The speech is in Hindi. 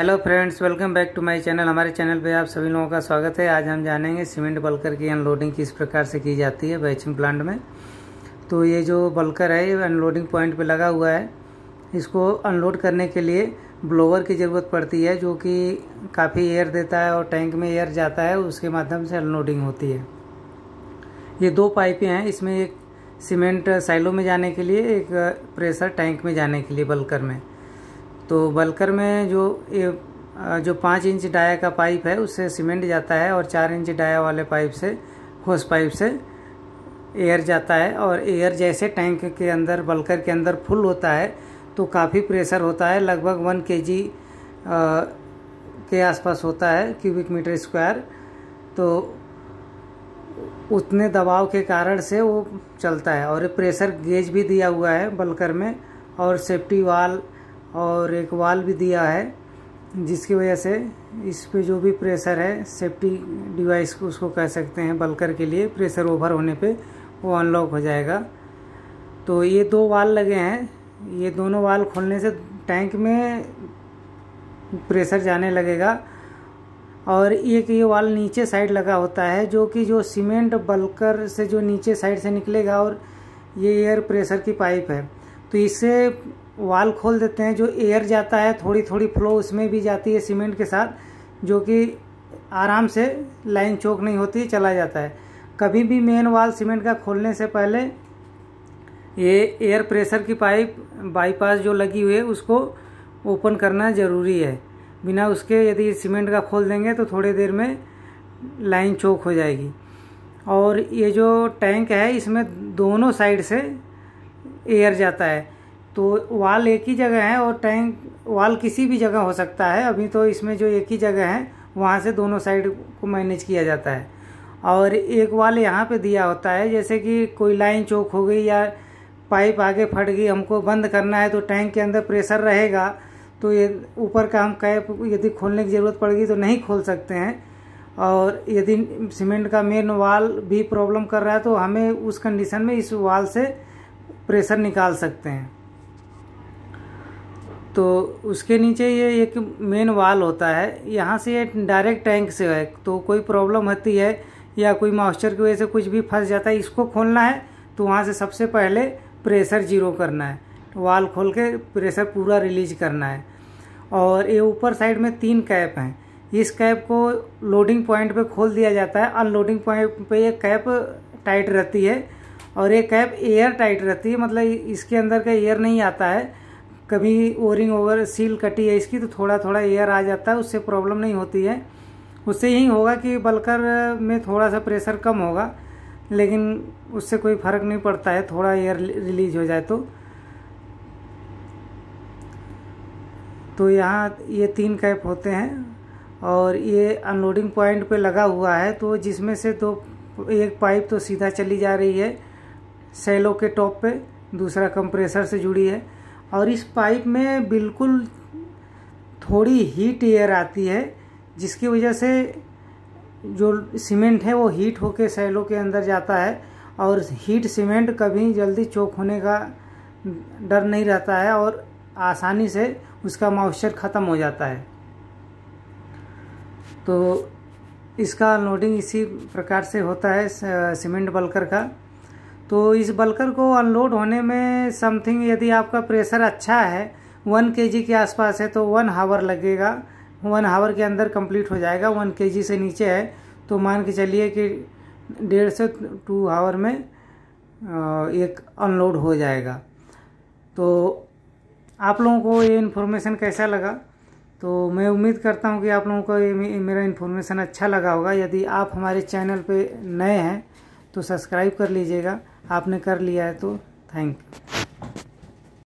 hello friends welcome back to my channel हमारे चैनल पे आप सभी लोगों का स्वागत है आज हम जानेंगे सीमेंट बल्कर की अनलोडिंग किस प्रकार से की जाती है बैचिंग प्लांट में तो ये जो बल्कर है ये अनलोडिंग पॉइंट पे लगा हुआ है इसको अनलोड करने के लिए ब्लोवर की ज़रूरत पड़ती है जो कि काफ़ी एयर देता है और टैंक में एयर जाता है उसके माध्यम से अनलोडिंग होती है ये दो पाइपें हैं इसमें एक सीमेंट साइलो में जाने के लिए एक प्रेशर टैंक में जाने के लिए बल्कर में तो बल्कर में जो जो पाँच इंच डाया का पाइप है उससे सीमेंट जाता है और चार इंच डाया वाले पाइप से होस पाइप से एयर जाता है और एयर जैसे टैंक के अंदर बल्कर के अंदर फुल होता है तो काफ़ी प्रेशर होता है लगभग वन के जी के आसपास होता है क्यूबिक मीटर स्क्वायर तो उतने दबाव के कारण से वो चलता है और प्रेशर गेज भी दिया हुआ है बल्कर में और सेफ्टी वाल और एक वाल भी दिया है जिसकी वजह से इस पे जो भी प्रेशर है सेफ्टी डिवाइस को उसको कह सकते हैं बल्कर के लिए प्रेशर ओवर होने पे वो अनलॉक हो जाएगा तो ये दो वाल लगे हैं ये दोनों वाल खोलने से टैंक में प्रेशर जाने लगेगा और एक ये वाल नीचे साइड लगा होता है जो कि जो सीमेंट बल्कर से जो नीचे साइड से निकलेगा और ये एयर प्रेशर की पाइप है तो इससे वाल खोल देते हैं जो एयर जाता है थोड़ी थोड़ी फ्लो उसमें भी जाती है सीमेंट के साथ जो कि आराम से लाइन चौक नहीं होती चला जाता है कभी भी मेन वाल सीमेंट का खोलने से पहले ये एयर प्रेशर की पाइप बाईपास जो लगी हुई है उसको ओपन करना ज़रूरी है बिना उसके यदि सीमेंट का खोल देंगे तो थोड़ी देर में लाइन चौक हो जाएगी और ये जो टैंक है इसमें दोनों साइड से एयर जाता है तो वाल एक ही जगह है और टैंक वाल किसी भी जगह हो सकता है अभी तो इसमें जो एक ही जगह है वहाँ से दोनों साइड को मैनेज किया जाता है और एक वाल यहाँ पे दिया होता है जैसे कि कोई लाइन चौक हो गई या पाइप आगे फट गई हमको बंद करना है तो टैंक के अंदर प्रेशर रहेगा तो ये ऊपर का हम कैप यदि खोलने की ज़रूरत पड़ेगी तो नहीं खोल सकते हैं और यदि सीमेंट का मेन वाल भी प्रॉब्लम कर रहा है तो हमें उस कंडीशन में इस वाल से प्रेशर निकाल सकते हैं तो उसके नीचे ये एक मेन वाल होता है यहाँ से ये डायरेक्ट टैंक से है तो कोई प्रॉब्लम होती है या कोई मॉइस्चर की वजह से कुछ भी फंस जाता है इसको खोलना है तो वहाँ से सबसे पहले प्रेशर जीरो करना है वाल खोल के प्रेशर पूरा रिलीज करना है और ये ऊपर साइड में तीन कैप हैं इस कैप को लोडिंग पॉइंट पे खोल दिया जाता है अनलोडिंग पॉइंट पे ये कैप टाइट रहती है और ये कैप एयर टाइट रहती है मतलब इसके अंदर का एयर नहीं आता है कभी ओरिंग ओवर सील कटी है इसकी तो थोड़ा थोड़ा एयर आ जाता है उससे प्रॉब्लम नहीं होती है उससे यही होगा कि बलकर में थोड़ा सा प्रेशर कम होगा लेकिन उससे कोई फ़र्क नहीं पड़ता है थोड़ा एयर रिलीज हो जाए तो तो यहाँ ये तीन कैप होते हैं और ये अनलोडिंग पॉइंट पे लगा हुआ है तो जिसमें से दो एक पाइप तो सीधा चली जा रही है सेलो के टॉप पे दूसरा कंप्रेसर से जुड़ी है और इस पाइप में बिल्कुल थोड़ी हीट एयर आती है जिसकी वजह से जो सीमेंट है वो हीट होके सेलो के अंदर जाता है और हीट सीमेंट कभी जल्दी चौक होने का डर नहीं रहता है और आसानी से उसका मॉइस्चर ख़त्म हो जाता है तो इसका अनलोडिंग इसी प्रकार से होता है सीमेंट बल्कर का तो इस बल्कर को अनलोड होने में समथिंग यदि आपका प्रेशर अच्छा है वन के के आसपास है तो वन हावर लगेगा वन हावर के अंदर कंप्लीट हो जाएगा वन के से नीचे है तो मान के चलिए कि डेढ़ से टू हावर में एक अनलोड हो जाएगा तो आप लोगों को ये इन्फॉर्मेशन कैसा लगा तो मैं उम्मीद करता हूँ कि आप लोगों को ये मेरा इन्फॉर्मेशन अच्छा लगा होगा यदि आप हमारे चैनल पर नए हैं तो सब्सक्राइब कर लीजिएगा आपने कर लिया है तो थैंक यू